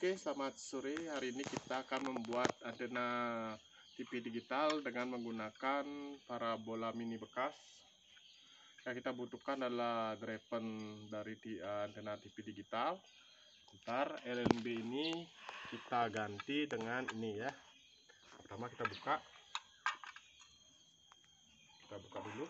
Oke, selamat sore. Hari ini kita akan membuat antena TV digital dengan menggunakan parabola mini bekas. Yang kita butuhkan adalah drapen dari eh, antena TV digital. Ntar LNB ini kita ganti dengan ini ya. Pertama kita buka. Kita buka dulu.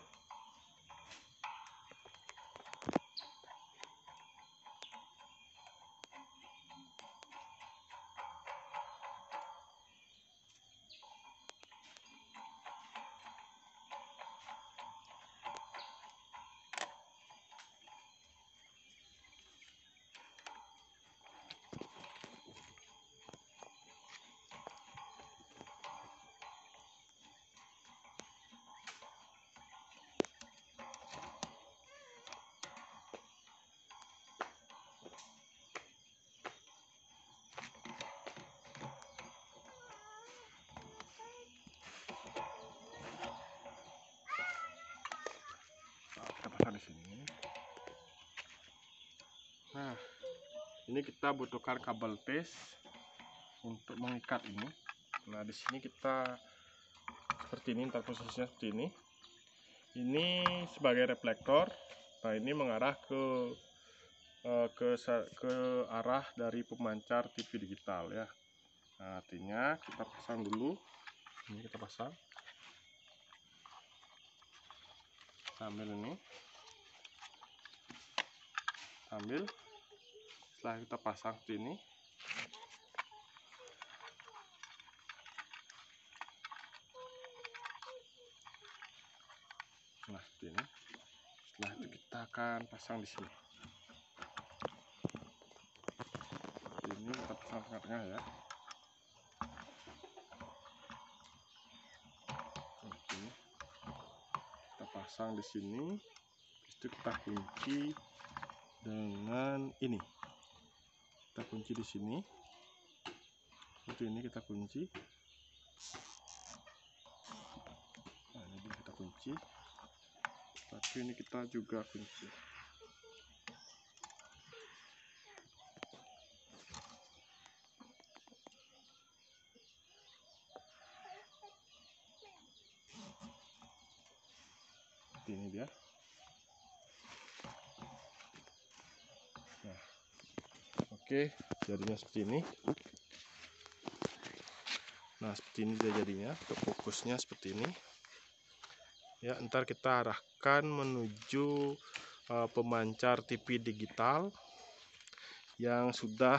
di sini. Nah, ini kita butuhkan kabel tes untuk mengikat ini. Nah, di sini kita seperti ini, ntar posisinya seperti ini. Ini sebagai reflektor. Nah, ini mengarah ke eh, ke ke arah dari pemancar TV digital ya. Nah, artinya kita pasang dulu. Ini kita pasang. Sambil ini ambil setelah kita pasang sini nah ini setelah itu kita akan pasang di sini ini kita pasang tengah ya nah, kita pasang di sini itu kita kunci dengan ini kita kunci di sini itu ini kita kunci nah ini kita kunci tapi ini kita juga kunci ini dia Oke, jadinya seperti ini. Nah, seperti ini dia jadinya. Untuk fokusnya seperti ini. Ya, ntar kita arahkan menuju uh, pemancar TV digital yang sudah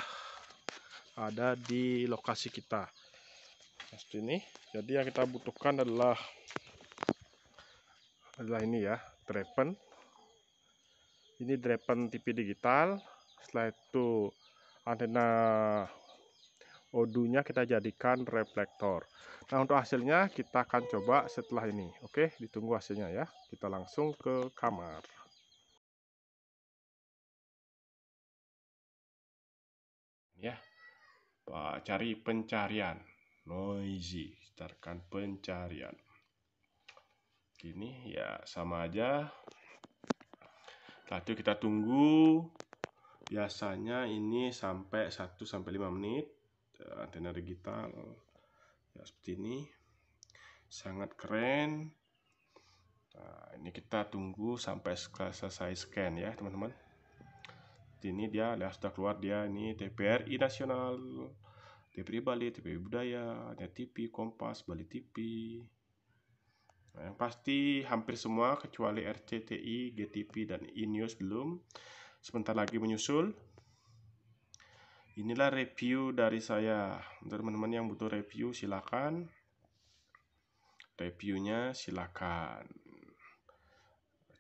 ada di lokasi kita. Nah, seperti ini. Jadi yang kita butuhkan adalah adalah ini ya, drapen. Ini drapen TV digital. Setelah itu antena odunya kita jadikan reflektor nah untuk hasilnya kita akan coba setelah ini oke ditunggu hasilnya ya kita langsung ke kamar ya pak cari pencarian noisy startkan pencarian gini ya sama aja lalu kita tunggu biasanya ini sampai 1 sampai 5 menit eh, antena digital ya seperti ini sangat keren nah ini kita tunggu sampai selesai scan ya teman-teman ini dia ya, sudah keluar dia ini TPRI Nasional TPRI Bali TPRI Budaya TV Kompas Bali TV nah, yang pasti hampir semua kecuali RCTI GTV dan INews belum sebentar lagi menyusul. Inilah review dari saya. Untuk teman-teman yang butuh review silakan. Reviewnya silakan.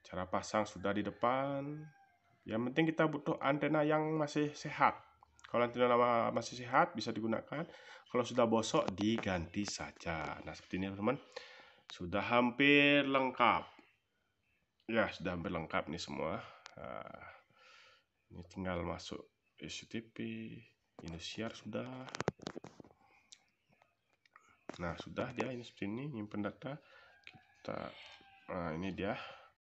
Cara pasang sudah di depan. Yang penting kita butuh antena yang masih sehat. Kalau antena lama masih sehat bisa digunakan. Kalau sudah bosok diganti saja. Nah, seperti ini teman-teman. Sudah hampir lengkap. Ya, sudah hampir lengkap nih semua. Nah ini ya, tinggal masuk ini Indosiar sudah nah sudah dia ini seperti ini nyimpen data kita nah ini dia